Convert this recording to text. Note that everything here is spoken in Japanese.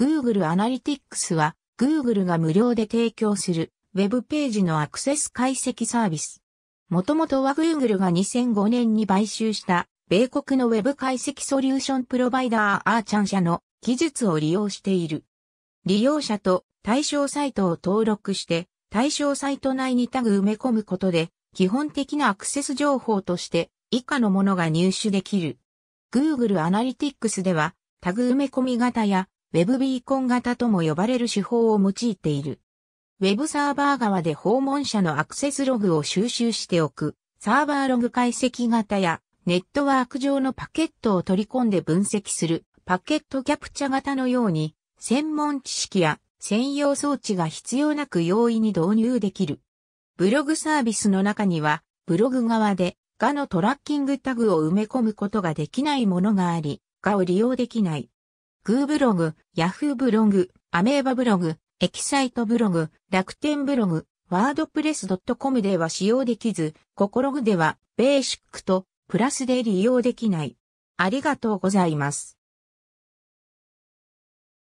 Google Analytics は Google が無料で提供する Web ページのアクセス解析サービス。もともとは Google が2005年に買収した米国の Web 解析ソリューションプロバイダーアーチャン社の技術を利用している。利用者と対象サイトを登録して対象サイト内にタグ埋め込むことで基本的なアクセス情報として以下のものが入手できる。Google Analytics ではタグ埋め込み型やウェブビーコン型とも呼ばれる手法を用いている。ウェブサーバー側で訪問者のアクセスログを収集しておく、サーバーログ解析型や、ネットワーク上のパケットを取り込んで分析する、パケットキャプチャ型のように、専門知識や専用装置が必要なく容易に導入できる。ブログサービスの中には、ブログ側で、がのトラッキングタグを埋め込むことができないものがあり、がを利用できない。グーブログ、ヤフーブログ、アメーバブログ、エキサイトブログ、楽天ブログ、ワードプレス .com では使用できず、ココログではベーシックとプラスで利用できない。ありがとうございます。